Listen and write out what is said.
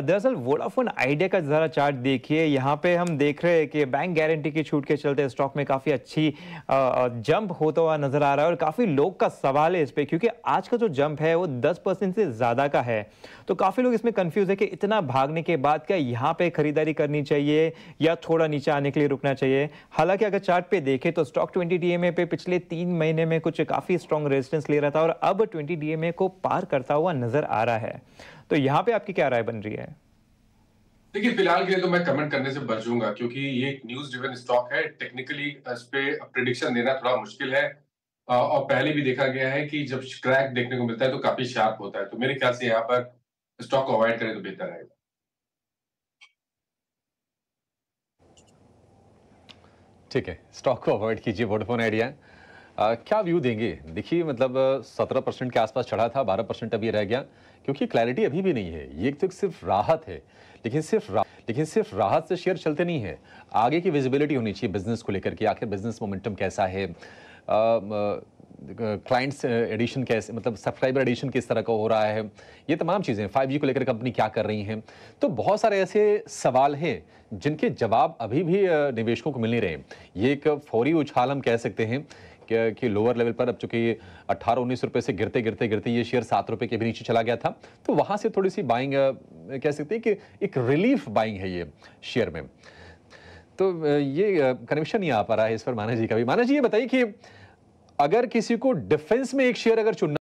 दरअसल Vodafone idea का ज़रा चार्ट देखिए यहाँ पे हम देख रहे हैं कि बैंक गारंटी की छूट के चलते स्टॉक में काफ़ी अच्छी जंप होता हुआ नज़र आ रहा है और काफ़ी लोग का सवाल है इस पर क्योंकि आज का जो जंप है वो दस परसेंट से ज़्यादा का है तो काफ़ी लोग इसमें कन्फ्यूज़ है कि इतना भागने के बाद क्या यहाँ पे खरीदारी करनी चाहिए या थोड़ा नीचे आने के लिए रुकना चाहिए हालांकि अगर चार्ट पे देखें तो स्टॉक ट्वेंटी डी पे पिछले तीन महीने में कुछ काफ़ी स्ट्रॉन्ग रेजिस्टेंस ले रहा था और अब ट्वेंटी डी को पार करता हुआ नज़र आ रहा है तो यहाँ पे आपकी क्या राय बन रही है देखिए फिलहाल के लिए तो मैं कमेंट करने से बचूंगा क्योंकि ये न्यूज ड्रिवन स्टॉक है टेक्निकली इस पे प्रिडिक्शन देना थोड़ा मुश्किल है और पहले भी देखा गया है कि जब क्रैक देखने को मिलता है तो काफी शार्प होता है तो मेरे ख्याल से यहाँ पर स्टॉक को अवॉइड करें तो बेहतर रहेगा ठीक है स्टॉक को अवॉइड कीजिए वोडफोन आइडिया आ, क्या व्यू देंगे देखिए मतलब 17 परसेंट के आसपास चढ़ा था 12 परसेंट अभी रह गया क्योंकि क्लैरिटी अभी भी नहीं है ये तो सिर्फ राहत है लेकिन सिर्फ रा, लेकिन सिर्फ राहत से शेयर चलते नहीं है आगे की विजिबिलिटी होनी चाहिए बिजनेस को लेकर के आखिर बिजनेस मोमेंटम कैसा है आ, आ, क्लाइंट्स एडिशन कैसे मतलब सब्सक्राइबर एडिशन किस तरह का हो रहा है ये तमाम चीज़ें फाइव को लेकर कंपनी क्या कर रही हैं तो बहुत सारे ऐसे सवाल हैं जिनके जवाब अभी भी निवेशकों को मिल नहीं रहे ये एक फौरी उछाल हम कह सकते हैं कि, लोअर लेवल पर अब चूंकि अट्ठारह उन्नीस रुपये से गिरते गिरते गिरते ये शेयर सात रुपये के भी नीचे चला गया था तो वहाँ से थोड़ी सी बाइंग कह सकते हैं कि एक रिलीफ बाइंग है ये शेयर में तो ये कनेक्शन नहीं आ पा रहा है इस पर माना जी का भी माना जी ये बताइए कि अगर किसी को डिफेंस में एक शेयर अगर चुनना